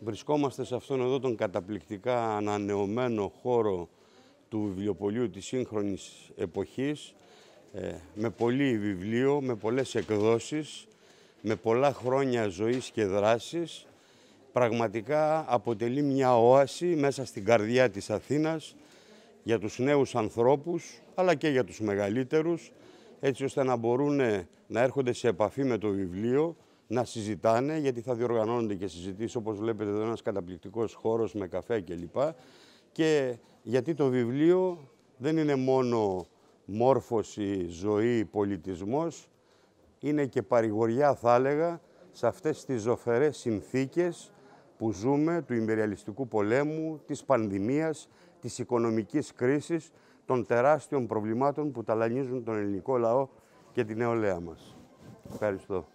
Βρισκόμαστε σε αυτόν εδώ τον καταπληκτικά ανανεωμένο χώρο του βιβλιοπολίου της σύγχρονης εποχής ε, με πολύ βιβλίο, με πολλές εκδόσεις, με πολλά χρόνια ζωής και δράσης. Πραγματικά αποτελεί μια όαση μέσα στην καρδιά της Αθήνας για τους νέους ανθρώπους αλλά και για τους μεγαλύτερους έτσι ώστε να μπορούν να έρχονται σε επαφή με το βιβλίο να συζητάνε, γιατί θα διοργανώνονται και συζητήσεις, όπως βλέπετε εδώ ένας καταπληκτικός χώρος με καφέ κλπ. Και γιατί το βιβλίο δεν είναι μόνο μόρφωση, ζωή, πολιτισμός, είναι και παρηγοριά, θα έλεγα, σε αυτές τις ζωφερές συνθήκες που ζούμε, του ημπεριαλιστικού πολέμου, της πανδημίας, της οικονομικής κρίσης, των τεράστιων προβλημάτων που ταλανίζουν τον ελληνικό λαό και την νεολαία μας. Ευχαριστώ.